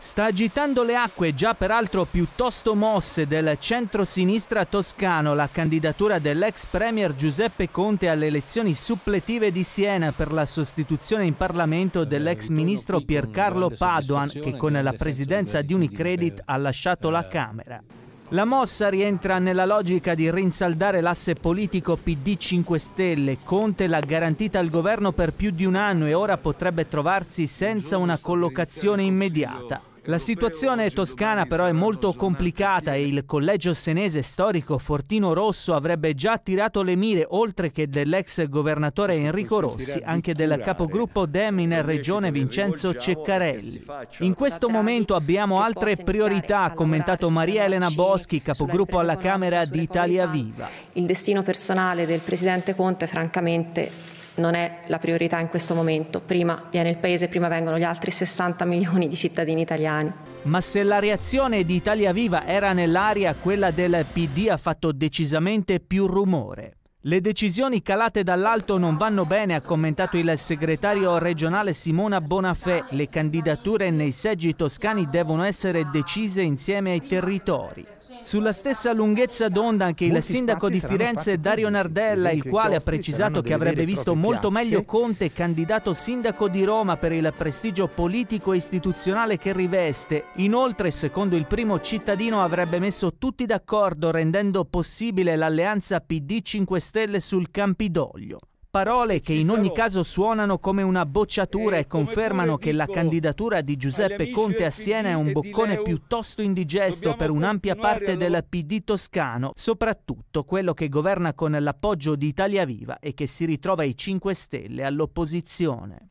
Sta agitando le acque già peraltro piuttosto mosse del centro-sinistra toscano la candidatura dell'ex premier Giuseppe Conte alle elezioni suppletive di Siena per la sostituzione in Parlamento eh, dell'ex ministro Piercarlo Paduan che con la presidenza di Unicredit ha lasciato la eh, Camera. La mossa rientra nella logica di rinsaldare l'asse politico PD 5 Stelle. Conte l'ha garantita al governo per più di un anno e ora potrebbe trovarsi senza una collocazione immediata. La situazione toscana però è molto complicata e il collegio senese storico Fortino Rosso avrebbe già attirato le mire, oltre che dell'ex governatore Enrico Rossi, anche del capogruppo Dem in regione Vincenzo Ceccarelli. In questo momento abbiamo altre priorità, ha commentato Maria Elena Boschi, capogruppo alla Camera di Italia Viva. Il destino personale del presidente Conte, francamente, non è la priorità in questo momento. Prima viene il Paese, prima vengono gli altri 60 milioni di cittadini italiani. Ma se la reazione di Italia Viva era nell'aria, quella del PD ha fatto decisamente più rumore. Le decisioni calate dall'alto non vanno bene, ha commentato il segretario regionale Simona Bonafè. Le candidature nei seggi toscani devono essere decise insieme ai territori. Sulla stessa lunghezza d'onda anche il sindaco di Firenze Dario Nardella, il quale ha precisato che avrebbe visto molto meglio Conte candidato sindaco di Roma per il prestigio politico e istituzionale che riveste. Inoltre, secondo il primo cittadino, avrebbe messo tutti d'accordo rendendo possibile l'alleanza PD 5 Stelle sul Campidoglio parole che in ogni caso suonano come una bocciatura e confermano che la candidatura di Giuseppe Conte a Siena è un boccone piuttosto indigesto per un'ampia parte del PD toscano, soprattutto quello che governa con l'appoggio di Italia Viva e che si ritrova ai 5 Stelle all'opposizione.